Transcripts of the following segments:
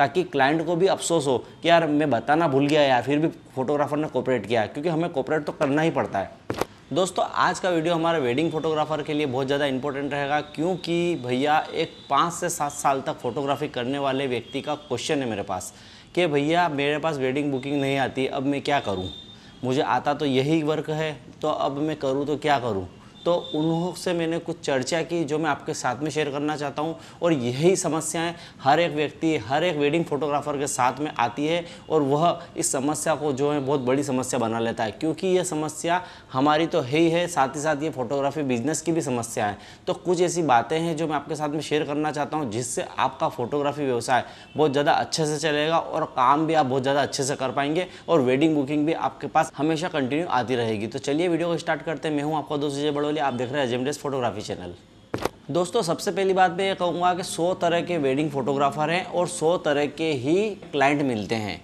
ताकि क्लाइंट को भी अफसोस हो कि यार मैं बताना भूल गया या फिर भी फोटोग्राफर ने कोऑपरेट किया क्योंकि हमें कोऑपरेट तो करना ही पड़ता है दोस्तों आज का वीडियो हमारे वेडिंग फोटोग्राफर के लिए बहुत ज़्यादा इंपॉर्टेंट रहेगा क्योंकि भैया एक पाँच से सात साल तक फोटोग्राफी करने वाले व्यक्ति का क्वेश्चन है मेरे पास कि भैया मेरे पास वेडिंग बुकिंग नहीं आती अब मैं क्या करूँ मुझे आता तो यही वर्क है तो अब मैं करूँ तो क्या करूँ तो उनसे मैंने कुछ चर्चा की जो मैं आपके साथ में शेयर करना चाहता हूँ और यही समस्याएं हर एक व्यक्ति हर एक वेडिंग फोटोग्राफर के साथ में आती है और वह इस समस्या को जो है बहुत बड़ी समस्या बना लेता है क्योंकि यह समस्या हमारी तो है ही है साथ ही साथ ये फोटोग्राफी बिजनेस की भी समस्या है तो कुछ ऐसी बातें हैं जो मैं आपके साथ में शेयर करना चाहता हूँ जिससे आपका फोटोग्राफी व्यवसाय बहुत ज़्यादा अच्छे से चलेगा और काम भी आप बहुत ज़्यादा अच्छे से कर पाएंगे और वेडिंग बुकिंग भी आपके पास हमेशा कंटिन्यू आती रहेगी तो चलिए वीडियो को स्टार्ट करते हैं मैं हूँ आपका दोस्त विजय बड़ो वाली आप देख रहे हैं एजेमडेस फोटोग्राफी चैनल दोस्तों सबसे पहली बात मैं ये कहूँगा कि 100 तरह के वेडिंग फोटोग्राफर हैं और 100 तरह के ही क्लाइंट मिलते हैं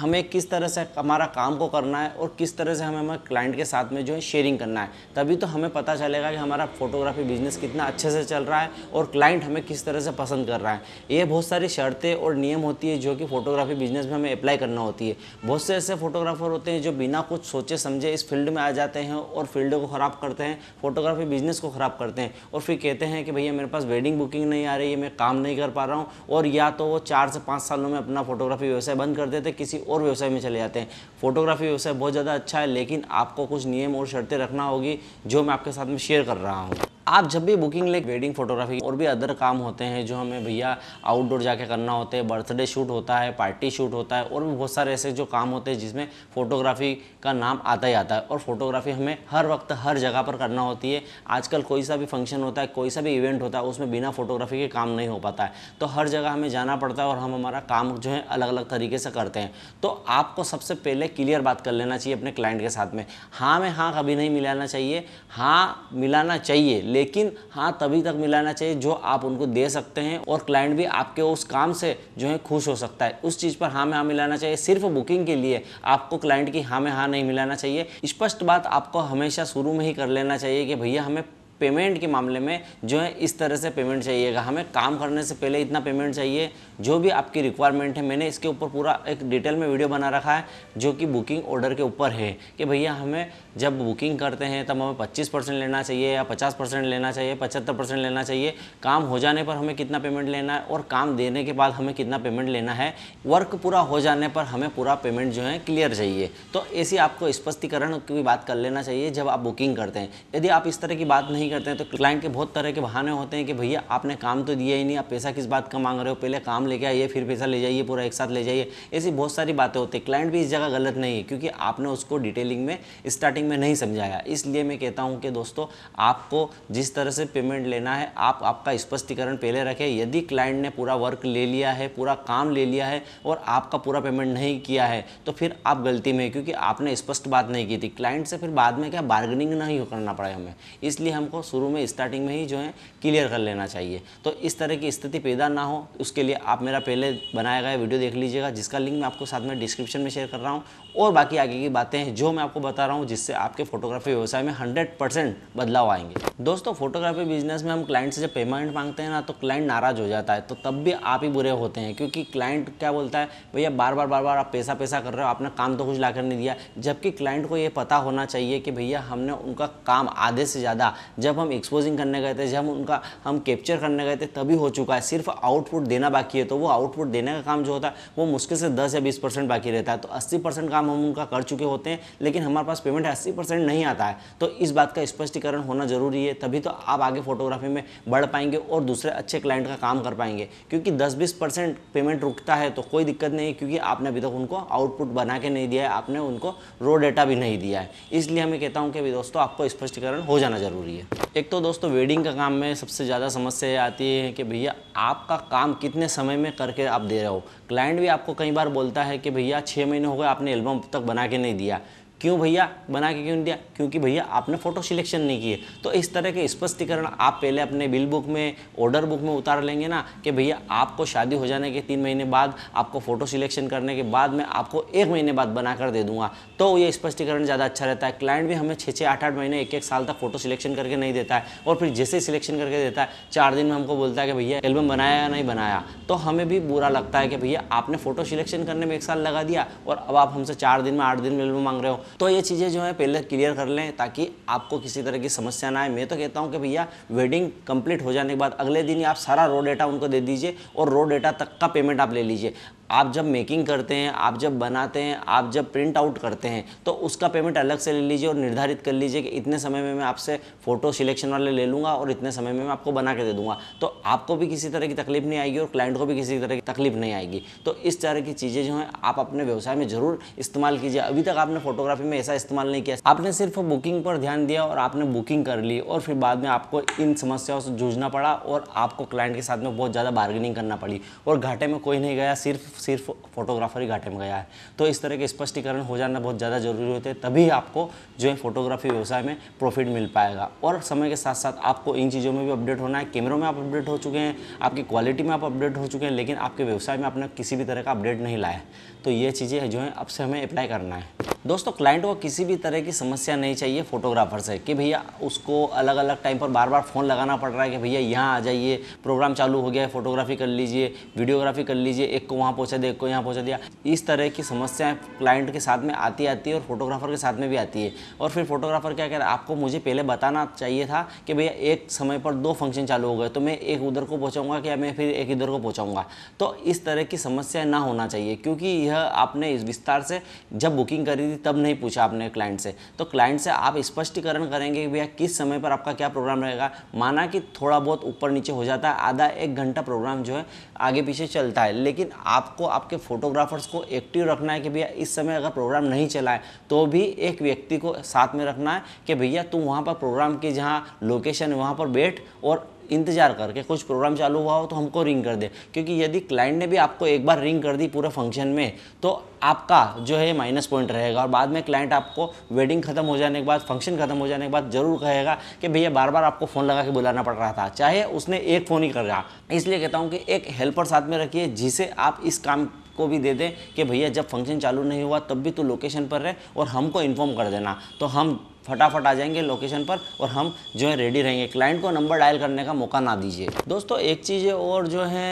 हमें किस तरह से हमारा काम को करना है और किस तरह से हमें हमारे क्लाइंट के साथ में जो है शेयरिंग करना है तभी तो हमें पता चलेगा कि हमारा फोटोग्राफी बिजनेस कितना अच्छे से चल रहा है और क्लाइंट हमें किस तरह से पसंद कर रहा है ये बहुत सारी शर्तें और नियम होती है जो कि फोटोग्राफी बिजनेस में हमें अप्लाई करना होती है बहुत से ऐसे फोटोग्राफर होते हैं जो बिना कुछ सोचे समझे इस फील्ड में आ जाते हैं और फील्ड को ख़राब करते हैं फोटोग्राफी बिजनेस को ख़राब करते हैं और फिर कहते हैं कि भैया मेरे पास वेडिंग बुकिंग नहीं आ रही है मैं काम नहीं कर पा रहा हूँ और या तो वो चार से पाँच सालों में अपना फोटोग्राफी व्यवसाय बंद कर देते किसी और व्यवसाय में चले जाते हैं फोटोग्राफी व्यवसाय बहुत ज़्यादा अच्छा है लेकिन आपको कुछ नियम और शर्तें रखना होगी जो मैं आपके साथ में शेयर कर रहा हूँ आप जब भी बुकिंग ले वेडिंग फोटोग्राफी और भी अदर काम होते हैं जो हमें भैया आउटडोर जाके करना होते हैं बर्थडे शूट होता है पार्टी शूट होता है और भी बहुत सारे ऐसे जो काम होते हैं जिसमें फोटोग्राफी का नाम आता ही आता है और फोटोग्राफी हमें हर वक्त हर जगह पर करना होती है आजकल कोई सा भी फंक्शन होता है कोई सा भी इवेंट होता है उसमें बिना फोटोग्राफी के काम नहीं हो पाता है तो हर जगह हमें जाना पड़ता है और हम हमारा काम जो है अलग अलग तरीके से करते हैं तो आपको सबसे पहले क्लियर बात कर लेना चाहिए अपने क्लाइंट के साथ में हाँ में हाँ कभी नहीं मिलाना चाहिए हाँ मिलाना चाहिए लेकिन हाँ तभी तक मिलाना चाहिए जो आप उनको दे सकते हैं और क्लाइंट भी आपके उस काम से जो है खुश हो सकता है उस चीज़ पर हाँ में हाँ मिलाना चाहिए सिर्फ बुकिंग के लिए आपको क्लाइंट की हाँ में हाँ नहीं मिलाना चाहिए स्पष्ट बात आपको हमेशा शुरू में ही कर लेना चाहिए कि भैया हमें पेमेंट के मामले में जो है इस तरह से पेमेंट चाहिएगा हमें काम करने से पहले इतना पेमेंट चाहिए जो भी आपकी रिक्वायरमेंट है मैंने इसके ऊपर पूरा एक डिटेल में वीडियो बना रखा है जो कि बुकिंग ऑर्डर के ऊपर है कि भैया हमें जब बुकिंग करते हैं तब हमें पच्चीस परसेंट लेना चाहिए या पचास परसेंट लेना चाहिए पचहत्तर परसेंट लेना चाहिए काम हो जाने पर हमें कितना पेमेंट लेना है और काम देने के बाद हमें कितना पेमेंट लेना है वर्क पूरा हो जाने पर हमें पूरा पेमेंट जो है क्लियर चाहिए तो ऐसी आपको स्पष्टीकरण की बात कर लेना चाहिए जब आप बुकिंग करते हैं यदि आप इस तरह की बात नहीं नहीं करते हैं तो क्लाइंट के बहुत तरह के बहाने होते हैं कि भैया आपने काम तो दिया ही नहीं आप पैसा किस बात का मांग रहे हो पहले काम लेके आइए फिर पैसा ले जाइए पूरा एक साथ ले जाइए ऐसी बहुत सारी बातें होती है क्लाइंट भी इस जगह गलत नहीं है क्योंकि आपने उसको डिटेलिंग में स्टार्टिंग में नहीं समझाया इसलिए मैं कहता हूँ कि दोस्तों आपको जिस तरह से पेमेंट लेना है आप आपका स्पष्टीकरण पहले रखें यदि क्लाइंट ने पूरा वर्क ले लिया है पूरा काम ले लिया है और आपका पूरा पेमेंट नहीं किया है तो फिर आप गलती में क्योंकि आपने स्पष्ट बात नहीं की थी क्लाइंट से फिर बाद में क्या बार्गेनिंग नहीं करना पड़ा हमें इसलिए हमको शुरू में स्टार्टिंग में ही जो है क्लियर कर लेना चाहिए तो इस तरह की स्थिति पैदा ना हो उसके लिए आप मेरा पहले बनाया गया वीडियो देख लीजिएगा जिसका लिंक मैं आपको साथ में डिस्क्रिप्शन में शेयर कर रहा हूँ और बाकी आगे की बातें हैं जो मैं आपको बता रहा हूँ जिससे आपके फोटोग्राफी व्यवसाय में 100 परसेंट बदलाव आएंगे दोस्तों फोटोग्राफी बिजनेस में हम क्लाइंट से जब पेमेंट मांगते हैं ना तो क्लाइंट नाराज हो जाता है तो तब भी आप ही बुरे होते हैं क्योंकि क्लाइंट क्या बोलता है भैया बार बार बार बार आप पैसा पैसा कर रहे हो आपने काम तो कुछ ला नहीं दिया जबकि क्लाइंट को ये पता होना चाहिए कि भैया हमने उनका काम आधे से ज़्यादा जब हम एक्सपोजिंग करने गए थे जब हम उनका हम कैप्चर करने गए थे तभी हो चुका है सिर्फ आउटपुट देना बाकी है तो वो आउटपुट देने का काम जो होता है वो मुश्किल से दस या बीस बाकी रहता है तो अस्सी काम काम हम उनका कर चुके होते हैं लेकिन हमारे पास पेमेंट अस्सी परसेंट नहीं आता है तो इस बात का स्पष्टीकरण होना जरूरी है तभी तो आप आगे फोटोग्राफी में बढ़ पाएंगे और दूसरे अच्छे क्लाइंट का काम कर पाएंगे क्योंकि दस बीस परसेंट पेमेंट रुकता है तो कोई दिक्कत नहीं क्योंकि आपने अभी तक उनको आउटपुट बना के नहीं दिया है आपने उनको रो डेटा भी नहीं दिया है इसलिए मैं कहता हूँ कि दोस्तों आपको स्पष्टीकरण हो जाना जरूरी है एक तो दोस्तों वेडिंग का काम में सबसे ज़्यादा समस्या आती है कि भैया आपका काम कितने समय में करके आप दे रहे हो क्लाइंट भी आपको कई बार बोलता है कि भैया छः महीने हो गए आपने एल्बम एल्बम तक बना के नहीं दिया क्यों भैया बना के क्यों दिया क्योंकि भैया आपने फ़ोटो सिलेक्शन नहीं किए तो इस तरह के स्पष्टीकरण आप पहले अपने बिल बुक में ऑर्डर बुक में उतार लेंगे ना कि भैया आपको शादी हो जाने के तीन महीने बाद आपको फ़ोटो सिलेक्शन करने के बाद मैं आपको एक महीने बाद बना कर दे दूंगा तो ये स्पष्टीकरण ज़्यादा अच्छा रहता है क्लाइंट भी हमें छः छः आठ आठ महीने एक एक साल तक फ़ोटो सिलेक्शन करके नहीं देता है और फिर जैसे सिलेक्शन करके देता है चार दिन में हमको बोलता है कि भैया एल्बम बनाया या नहीं बनाया तो हमें भी बुरा लगता है कि भैया आपने फ़ोटो सिलेक्शन करने में एक साल लगा दिया और अब आप हमसे चार दिन में आठ दिन में एल्बम मांग रहे हो तो ये चीज़ें जो है पहले क्लियर कर लें ताकि आपको किसी तरह की समस्या ना आए मैं तो कहता हूँ कि भैया वेडिंग कंप्लीट हो जाने के बाद अगले दिन ही आप सारा रो डेटा उनको दे दीजिए और रो डेटा तक का पेमेंट आप ले लीजिए आप जब मेकिंग करते हैं आप जब बनाते हैं आप जब प्रिंट आउट करते हैं तो उसका पेमेंट अलग से ले लीजिए और निर्धारित कर लीजिए कि इतने समय में मैं आपसे फ़ोटो सिलेक्शन वाले ले लूँगा और इतने समय में मैं आपको बना के दे दूँगा तो आपको भी किसी तरह की तकलीफ नहीं आएगी और क्लाइंट को भी किसी तरह की तकलीफ नहीं आएगी तो इस तरह की चीज़ें जो हैं आप अपने व्यवसाय में ज़रूर इस्तेमाल कीजिए अभी तक आपने फोटोग्राफी में ऐसा इस्तेमाल नहीं किया आपने सिर्फ बुकिंग पर ध्यान दिया और आपने बुकिंग कर ली और फिर बाद में आपको इन समस्याओं से जूझना पड़ा और आपको क्लाइंट के साथ में बहुत ज़्यादा बार्गेनिंग करना पड़ी और घाटे में कोई नहीं गया सिर्फ सिर्फ फोटोग्राफर ही घाटे में गया है तो इस तरह के स्पष्टीकरण हो जाना बहुत ज़्यादा ज़रूरी होते हैं तभी आपको जो है फोटोग्राफी व्यवसाय में प्रॉफिट मिल पाएगा और समय के साथ साथ आपको इन चीज़ों में भी अपडेट होना है कैमरों में आप अपडेट हो चुके हैं आपकी क्वालिटी में आप अपडेट हो चुके हैं लेकिन आपके व्यवसाय में आपने किसी भी तरह का अपडेट नहीं लाया तो ये चीज़ें जो हैं अब से हमें अप्लाई करना है दोस्तों क्लाइंट को किसी भी तरह की समस्या नहीं चाहिए फोटोग्राफर से कि भैया उसको अलग अलग टाइम पर बार बार फ़ोन लगाना पड़ रहा है कि भैया यहाँ आ जाइए प्रोग्राम चालू हो गया है फोटोग्राफी कर लीजिए वीडियोग्राफी कर लीजिए एक को वहाँ पहुँचा दिया एक को यहाँ पहुँचा दिया इस तरह की समस्याएँ क्लाइंट के साथ में आती आती है और फोटोग्राफर के साथ में भी आती है और फिर फोटोग्राफर क्या कह रहा है आपको मुझे पहले बताना चाहिए था कि भैया एक समय पर दो फंक्शन चालू हो गए तो मैं एक उधर को पहुँचाऊँगा या मैं फिर एक इधर को पहुँचाऊँगा तो इस तरह की समस्या ना होना चाहिए क्योंकि यह आपने इस विस्तार से जब बुकिंग करी थी तब नहीं पूछा आपने क्लाइंट से तो क्लाइंट से आप स्पष्टीकरण करेंगे भैया किस समय पर आपका क्या प्रोग्राम रहेगा माना कि थोड़ा बहुत ऊपर नीचे हो जाता है आधा एक घंटा प्रोग्राम जो है आगे पीछे चलता है लेकिन आपको आपके फोटोग्राफर्स को एक्टिव रखना है कि भैया इस समय अगर प्रोग्राम नहीं चला है तो भी एक व्यक्ति को साथ में रखना है कि भैया तुम वहाँ पर प्रोग्राम की जहाँ लोकेशन है वहाँ पर बैठ और इंतजार करके कुछ प्रोग्राम चालू हुआ हो तो हमको रिंग कर दे क्योंकि यदि क्लाइंट ने भी आपको एक बार रिंग कर दी पूरे फंक्शन में तो आपका जो है माइनस पॉइंट रहेगा और बाद में क्लाइंट आपको वेडिंग खत्म हो जाने के बाद फंक्शन खत्म हो जाने के बाद जरूर कहेगा कि भैया बार बार आपको फ़ोन लगा के बुलाना पड़ रहा था चाहे उसने एक फ़ोन ही कर रहा इसलिए कहता हूँ कि एक हेल्पर साथ में रखिए जिसे आप इस काम को भी दे दें कि भैया जब फंक्शन चालू नहीं हुआ तब भी तू लोकेशन पर रहे और हमको इन्फॉर्म कर देना तो हम फटाफट आ जाएंगे लोकेशन पर और हम जो है रेडी रहेंगे क्लाइंट को नंबर डायल करने का मौका ना दीजिए दोस्तों एक चीज़ और जो है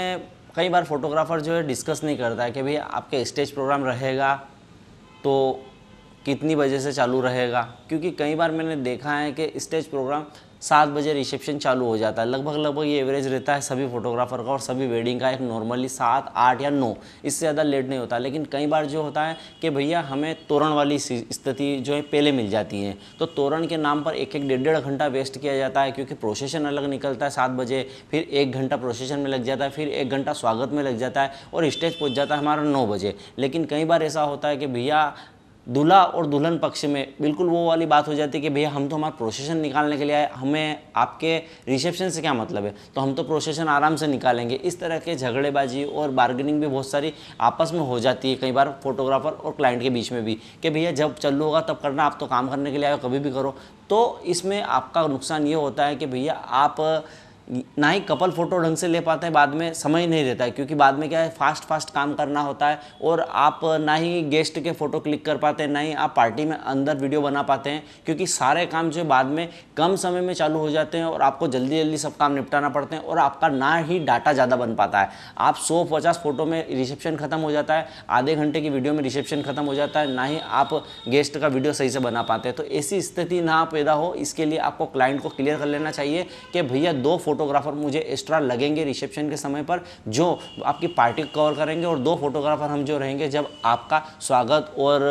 कई बार फोटोग्राफर जो है डिस्कस नहीं करता है कि भाई आपके स्टेज प्रोग्राम रहेगा तो कितनी बजे से चालू रहेगा क्योंकि कई बार मैंने देखा है कि स्टेज प्रोग्राम सात बजे रिसेप्शन चालू हो जाता है लगभग लगभग ये एवरेज रहता है सभी फोटोग्राफर का और सभी वेडिंग का एक नॉर्मली सात आठ या नौ इससे ज़्यादा लेट नहीं होता लेकिन कई बार जो होता है कि भैया हमें तोरण वाली स्थिति जो है पहले मिल जाती है तो तोरण के नाम पर एक एक डेढ़ डेढ़ घंटा वेस्ट किया जाता है क्योंकि प्रोसेशन अलग निकलता है सात बजे फिर एक घंटा प्रोसेशन में लग जाता है फिर एक घंटा स्वागत में लग जाता है और स्टेज पहुँच जाता है हमारा नौ बजे लेकिन कई बार ऐसा होता है कि भैया दूल्हा और दुल्हन पक्ष में बिल्कुल वो वाली बात हो जाती है कि भैया हम तो हमारा प्रोसेशन निकालने के लिए आए हमें आपके रिसेप्शन से क्या मतलब है तो हम तो प्रोसेशन आराम से निकालेंगे इस तरह के झगड़ेबाजी और बार्गेनिंग भी बहुत सारी आपस में हो जाती है कई बार फोटोग्राफर और क्लाइंट के बीच में भी कि भैया जब चल होगा तब करना आप तो काम करने के लिए आए कभी भी करो तो इसमें आपका नुकसान ये होता है कि भैया आप ना ही कपल फ़ोटो ढंग से ले पाते हैं बाद में समय नहीं देता है क्योंकि बाद में क्या है फास्ट फास्ट काम करना होता है और आप ना ही गेस्ट के फ़ोटो क्लिक कर पाते हैं ना ही आप पार्टी में अंदर वीडियो बना पाते हैं क्योंकि सारे काम जो बाद में कम समय में चालू हो जाते हैं और आपको जल्दी जल्दी सब काम निपटाना पड़ते हैं और आपका ना ही डाटा ज़्यादा बन पाता है आप सौ पचास फ़ोटो में रिसेप्शन ख़त्म हो जाता है आधे घंटे की वीडियो में रिसेप्शन ख़त्म हो जाता है ना ही आप गेस्ट का वीडियो सही से बना पाते हैं तो ऐसी स्थिति ना पैदा हो इसके लिए आपको क्लाइंट को क्लियर कर लेना चाहिए कि भैया दो फोटो फोटोग्राफर मुझे एक्स्ट्रा लगेंगे रिसेप्शन के समय पर जो आपकी पार्टी कवर करेंगे और दो फोटोग्राफर हम जो रहेंगे जब आपका स्वागत और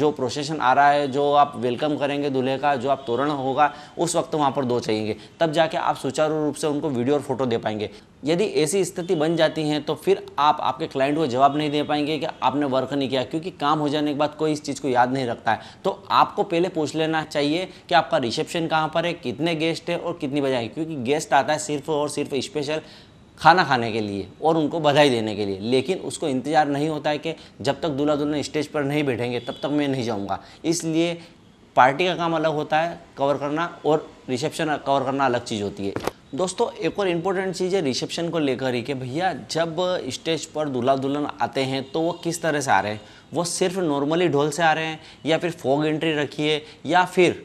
जो प्रोसेशन आ रहा है जो आप वेलकम करेंगे दूल्हे का जो आप तोरण होगा उस वक्त वहाँ पर दो चाहिए तब जाके आप सुचारू रूप से उनको वीडियो और फोटो दे पाएंगे यदि ऐसी स्थिति बन जाती है तो फिर आप आपके क्लाइंट को जवाब नहीं दे पाएंगे कि आपने वर्क नहीं किया क्योंकि काम हो जाने के बाद कोई इस चीज़ को याद नहीं रखता है तो आपको पहले पूछ लेना चाहिए कि आपका रिसेप्शन कहाँ पर है कितने गेस्ट है और कितनी बजाएंगे क्योंकि गेस्ट आता है सिर्फ और सिर्फ स्पेशल खाना खाने के लिए और उनको बधाई देने के लिए लेकिन उसको इंतज़ार नहीं होता है कि जब तक दूल्हा दुल्हन स्टेज पर नहीं बैठेंगे तब तक मैं नहीं जाऊँगा इसलिए पार्टी का काम अलग होता है कवर करना और रिसेप्शन कवर करना अलग चीज़ होती है दोस्तों एक और इम्पोर्टेंट चीज़ है रिसेप्शन को लेकर ही कि भैया जब स्टेज पर दूल्हा दुल्हन आते हैं तो वो किस तरह से आ रहे हैं वो सिर्फ नॉर्मली ढोल से आ रहे हैं या फिर फोग एंट्री रखिए या फिर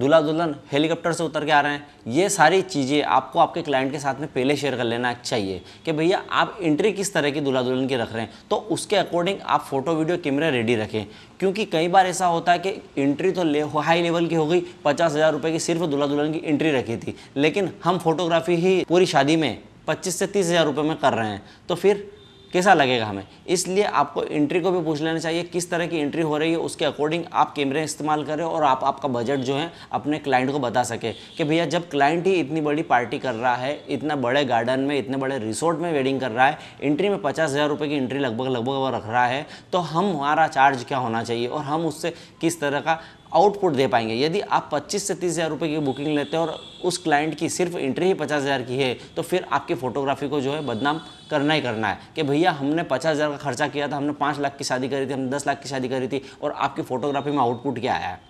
दूल्हा दुल्हन हेलीकॉप्टर से उतर के आ रहे हैं ये सारी चीज़ें आपको आपके क्लाइंट के साथ में पहले शेयर कर लेना चाहिए कि भैया आप एंट्री किस तरह की दूल्हा दुल्हन की रख रहे हैं तो उसके अकॉर्डिंग आप फोटो वीडियो कैमरे रेडी रखें क्योंकि कई बार ऐसा होता है कि एंट्री तो ले हाई लेवल की हो गई पचास हज़ार रुपये की सिर्फ दूल्हा दुल्हन की एंट्री रखी थी लेकिन हम फोटोग्राफी ही पूरी शादी में पच्चीस से तीस हज़ार रुपये में कर रहे हैं तो फिर कैसा लगेगा हमें इसलिए आपको एंट्री को भी पूछ लेना चाहिए किस तरह की एंट्री हो रही है उसके अकॉर्डिंग आप कैमरे इस्तेमाल करें और आप आपका बजट जो है अपने क्लाइंट को बता सके कि भैया जब क्लाइंट ही इतनी बड़ी पार्टी कर रहा है इतना बड़े गार्डन में इतने बड़े रिसोर्ट में वेडिंग कर रहा है एंट्री में पचास हज़ार रुपये की एंट्री लगभग लगभग रख रहा है तो हम हमारा चार्ज क्या होना चाहिए और हम उससे किस तरह का आउटपुट दे पाएंगे यदि आप 25 से तीस हज़ार रुपये की बुकिंग लेते हैं और उस क्लाइंट की सिर्फ एंट्री ही पचास हज़ार की है तो फिर आपकी फ़ोटोग्राफी को जो है बदनाम करना ही करना है कि भैया हमने पचास हज़ार का खर्चा किया था हमने पाँच लाख की शादी करी थी हमने दस लाख की शादी करी थी और आपकी फ़ोटोग्राफी में आउटपुट क्या आया है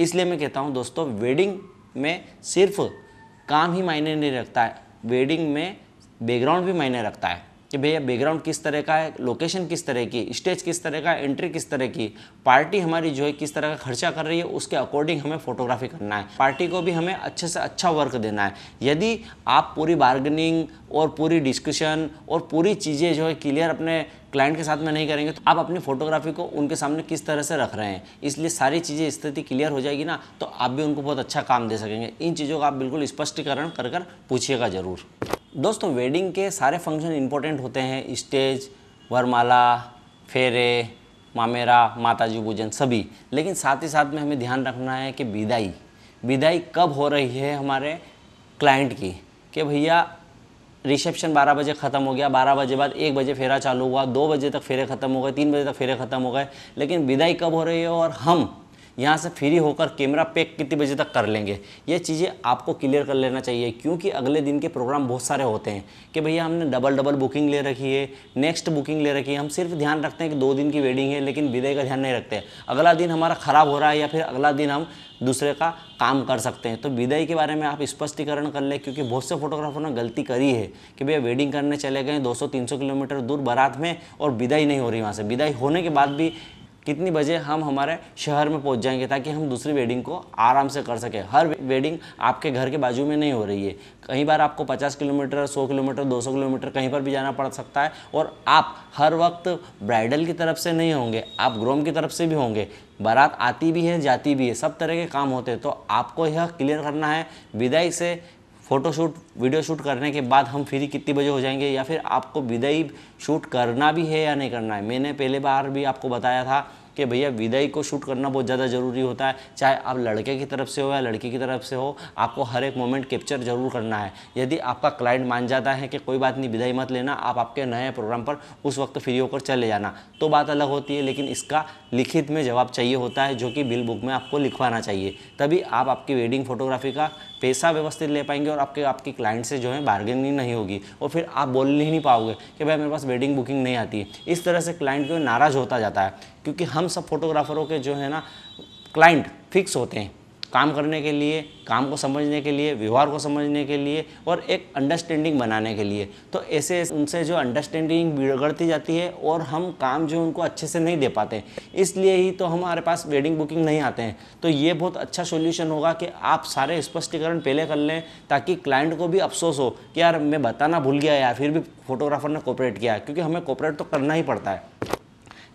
इसलिए मैं कहता हूँ दोस्तों वेडिंग में सिर्फ काम ही मायने नहीं रखता है वेडिंग में बैकग्राउंड भी मायने रखता है कि भैया बैकग्राउंड किस तरह का है लोकेशन किस तरह की स्टेज किस तरह का एंट्री किस तरह की पार्टी हमारी जो है किस तरह का खर्चा कर रही है उसके अकॉर्डिंग हमें फोटोग्राफी करना है पार्टी को भी हमें अच्छे से अच्छा वर्क देना है यदि आप पूरी बार्गेनिंग और पूरी डिस्कशन और पूरी चीज़ें जो है क्लियर अपने क्लाइंट के साथ में नहीं करेंगे तो आप अपनी फोटोग्राफी को उनके सामने किस तरह से रख रहे हैं इसलिए सारी चीज़ें स्थिति क्लियर हो जाएगी ना तो आप भी उनको बहुत अच्छा काम दे सकेंगे इन चीज़ों का आप बिल्कुल स्पष्टीकरण कर कर पूछिएगा ज़रूर दोस्तों वेडिंग के सारे फंक्शन इम्पोर्टेंट होते हैं स्टेज वरमाला फेरे मामेरा माताजी पूजन सभी लेकिन साथ ही साथ में हमें ध्यान रखना है कि विदाई विदाई कब हो रही है हमारे क्लाइंट की कि भैया रिसेप्शन 12 बजे ख़त्म हो गया 12 बजे बाद एक बजे फेरा चालू हुआ दो बजे तक फेरे ख़त्म हो गए तीन बजे तक फेरे ख़त्म हो गए लेकिन विदाई कब हो रही है और हम यहाँ से फ्री होकर कैमरा पैक कितने बजे तक कर लेंगे ये चीज़ें आपको क्लियर कर लेना चाहिए क्योंकि अगले दिन के प्रोग्राम बहुत सारे होते हैं कि भैया हमने डबल डबल बुकिंग ले रखी है नेक्स्ट बुकिंग ले रखी है हम सिर्फ ध्यान रखते हैं कि दो दिन की वेडिंग है लेकिन विदय का ध्यान नहीं रखते अगला दिन हमारा ख़राब हो रहा है या फिर अगला दिन हम दूसरे का काम कर सकते हैं तो विदाई के बारे में आप स्पष्टीकरण कर ले क्योंकि बहुत से फ़ोटोग्राफरों ने गलती करी है कि भैया वेडिंग करने चले गए 200-300 किलोमीटर दूर बारात में और विदाई नहीं हो रही वहाँ से विदाई होने के बाद भी कितनी बजे हम हमारे शहर में पहुंच जाएंगे ताकि हम दूसरी वेडिंग को आराम से कर सकें हर वेडिंग आपके घर के बाजू में नहीं हो रही है कई बार आपको 50 किलोमीटर 100 किलोमीटर 200 किलोमीटर कहीं पर भी जाना पड़ सकता है और आप हर वक्त ब्राइडल की तरफ से नहीं होंगे आप ग्रोम की तरफ से भी होंगे बारात आती भी है जाती भी है सब तरह के काम होते हैं तो आपको यह क्लियर करना है विदाई से फ़ोटोशूट वीडियो शूट करने के बाद हम फ्री कितने बजे हो जाएंगे या फिर आपको विदाई शूट करना भी है या नहीं करना है मैंने पहले बार भी आपको बताया था कि भैया विदाई को शूट करना बहुत ज़्यादा ज़रूरी होता है चाहे आप लड़के की तरफ से हो या लड़की की तरफ से हो आपको हर एक मोमेंट कैप्चर ज़रूर करना है यदि आपका क्लाइंट मान जाता है कि कोई बात नहीं विदाई मत लेना आप आपके नए प्रोग्राम पर उस वक्त फ्री होकर चले जाना तो बात अलग होती है लेकिन इसका लिखित में जवाब चाहिए होता है जो कि बिल बुक में आपको लिखवाना चाहिए तभी आप आपकी वेडिंग फोटोग्राफी का पैसा व्यवस्थित ले पाएंगे और आपके आपकी क्लाइंट से जो है बार्गेनिंग नहीं होगी और फिर आप बोल ही नहीं पाओगे कि भाई मेरे पास वेडिंग बुकिंग नहीं आती इस तरह से क्लाइंट को नाराज़ होता जाता है क्योंकि हम सब फोटोग्राफरों के जो है ना क्लाइंट फिक्स होते हैं काम करने के लिए काम को समझने के लिए व्यवहार को समझने के लिए और एक अंडरस्टैंडिंग बनाने के लिए तो ऐसे उनसे जो अंडरस्टैंडिंग बिगड़ती जाती है और हम काम जो उनको अच्छे से नहीं दे पाते इसलिए ही तो हमारे पास वेडिंग बुकिंग नहीं आते हैं तो ये बहुत अच्छा सोल्यूशन होगा कि आप सारे स्पष्टीकरण पहले कर लें ताकि क्लाइंट को भी अफसोस हो कि यार मैं बताना भूल गया या फिर भी फोटोग्राफर ने कॉपरेट किया क्योंकि हमें कॉपरेट तो करना ही पड़ता है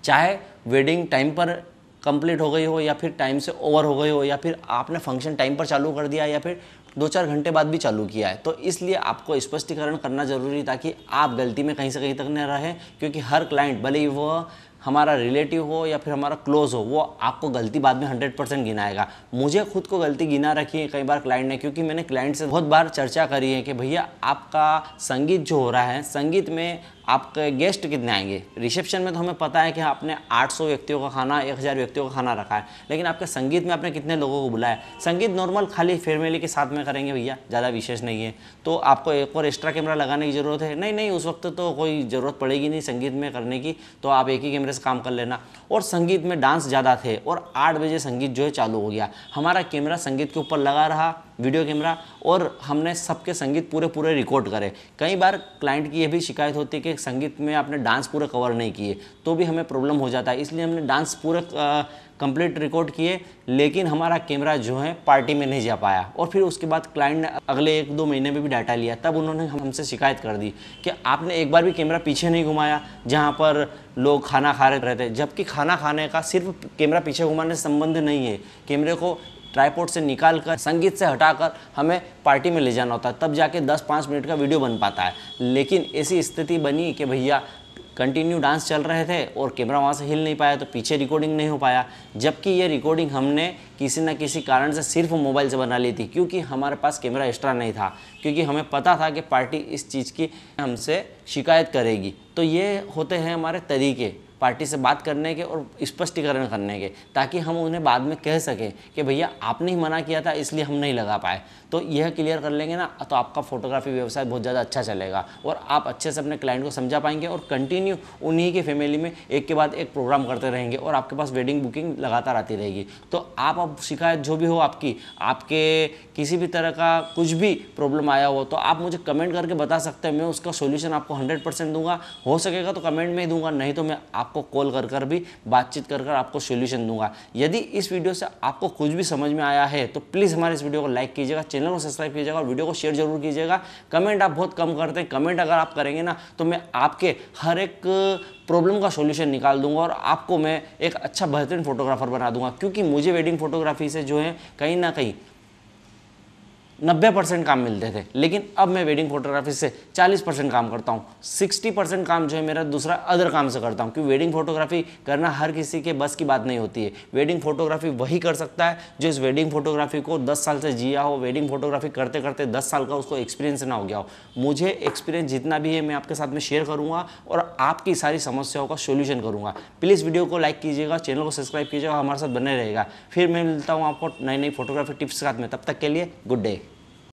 चाहे वेडिंग टाइम पर कंप्लीट हो गई हो या फिर टाइम से ओवर हो गई हो या फिर आपने फंक्शन टाइम पर चालू कर दिया या फिर दो चार घंटे बाद भी चालू किया है तो इसलिए आपको स्पष्टीकरण करना जरूरी ताकि आप गलती में कहीं से कहीं तक न रहें क्योंकि हर क्लाइंट भले ही वह हमारा रिलेटिव हो या फिर हमारा क्लोज हो वो आपको गलती बाद में 100 परसेंट गिनाएगा मुझे खुद को गलती गिना रखी है कई बार क्लाइंट ने क्योंकि मैंने क्लाइंट से बहुत बार चर्चा करी है कि भैया आपका संगीत जो हो रहा है संगीत में आपके गेस्ट कितने आएंगे रिसेप्शन में तो हमें पता है कि आपने 800 व्यक्तियों का खाना 1000 व्यक्तियों का खाना रखा है लेकिन आपके संगीत में आपने कितने लोगों को बुलाया संगीत नॉर्मल खाली फैमिली के साथ में करेंगे भैया ज़्यादा विशेष नहीं है तो आपको एक और एक्स्ट्रा कैमरा लगाने की ज़रूरत है नहीं नहीं उस वक्त तो कोई ज़रूरत पड़ेगी नहीं संगीत में करने की तो आप एक ही कैमरे से काम कर लेना और संगीत में डांस ज़्यादा थे और आठ बजे संगीत जो है चालू हो गया हमारा कैमरा संगीत के ऊपर लगा रहा वीडियो कैमरा और हमने सबके संगीत पूरे पूरे रिकॉर्ड करे कई बार क्लाइंट की यह भी शिकायत होती है कि संगीत में आपने डांस पूरे कवर नहीं किए तो भी हमें प्रॉब्लम हो जाता है इसलिए हमने डांस पूरे कंप्लीट रिकॉर्ड किए लेकिन हमारा कैमरा जो है पार्टी में नहीं जा पाया और फिर उसके बाद क्लाइंट ने अगले एक दो महीने में भी डाटा लिया तब उन्होंने हमसे शिकायत कर दी कि आपने एक बार भी कैमरा पीछे नहीं घुमाया जहाँ पर लोग खाना खा रहे रहते जबकि खाना खाने का सिर्फ कैमरा पीछे घुमाने से संबंध नहीं है कैमरे को ट्राईपोर्ट से निकाल कर संगीत से हटाकर हमें पार्टी में ले जाना होता है तब जाके 10-5 मिनट का वीडियो बन पाता है लेकिन ऐसी स्थिति बनी कि भैया कंटिन्यू डांस चल रहे थे और कैमरा वहाँ से हिल नहीं पाया तो पीछे रिकॉर्डिंग नहीं हो पाया जबकि ये रिकॉर्डिंग हमने किसी न किसी कारण से सिर्फ मोबाइल से बना ली थी क्योंकि हमारे पास कैमरा एक्स्ट्रा नहीं था क्योंकि हमें पता था कि पार्टी इस चीज़ की हमसे शिकायत करेगी तो ये होते हैं हमारे तरीके पार्टी से बात करने के और स्पष्टीकरण करने के ताकि हम उन्हें बाद में कह सकें कि भैया आपने ही मना किया था इसलिए हम नहीं लगा पाए तो यह क्लियर कर लेंगे ना तो आपका फोटोग्राफी व्यवसाय बहुत ज़्यादा अच्छा चलेगा और आप अच्छे से अपने क्लाइंट को समझा पाएंगे और कंटिन्यू उन्हीं की फैमिली में एक के बाद एक प्रोग्राम करते रहेंगे और आपके पास वेडिंग बुकिंग लगातार आती रहेगी तो आप अब शिकायत जो भी हो आपकी आपके किसी भी तरह का कुछ भी प्रॉब्लम आया हो तो आप मुझे कमेंट करके बता सकते हैं मैं उसका सोल्यूशन आपको हंड्रेड दूंगा हो सकेगा तो कमेंट में ही दूंगा नहीं तो मैं आप आपको कॉल कर कर भी बातचीत कर कर आपको सोल्यूशन दूंगा यदि इस वीडियो से आपको कुछ भी समझ में आया है तो प्लीज़ हमारे इस वीडियो को लाइक कीजिएगा चैनल को सब्सक्राइब कीजिएगा और वीडियो को शेयर जरूर कीजिएगा कमेंट आप बहुत कम करते हैं कमेंट अगर आप करेंगे ना तो मैं आपके हर एक प्रॉब्लम का सोल्यूशन निकाल दूंगा और आपको मैं एक अच्छा बेहतरीन फोटोग्राफर बना दूंगा क्योंकि मुझे वेडिंग फोटोग्राफी से जो है कहीं ना कहीं 90 परसेंट काम मिलते थे लेकिन अब मैं वेडिंग फोटोग्राफी से 40 परसेंट काम करता हूँ 60 परसेंट काम जो है मेरा दूसरा अदर काम से करता हूँ क्योंकि वेडिंग फोटोग्राफी करना हर किसी के बस की बात नहीं होती है वेडिंग फोटोग्राफी वही कर सकता है जो इस वेडिंग फोटोग्राफी को 10 साल से जिया हो वेडिंग फोटोग्राफी करते करते दस साल का उसको एक्सपीरियंस ना हो गया हो मुझे एक्सपीरियंस जितना भी है मैं आपके साथ में शेयर करूँगा और आपकी सारी समस्याओं का सोल्यूशन करूँगा प्लीज़ वीडियो को लाइक कीजिएगा चैनल को सब्सक्राइब कीजिएगा हमारे साथ बने रहेगा फिर मैं मिलता हूँ आपको नई नई फोटोग्राफी टिप्स के साथ में तब तक के लिए गुड डे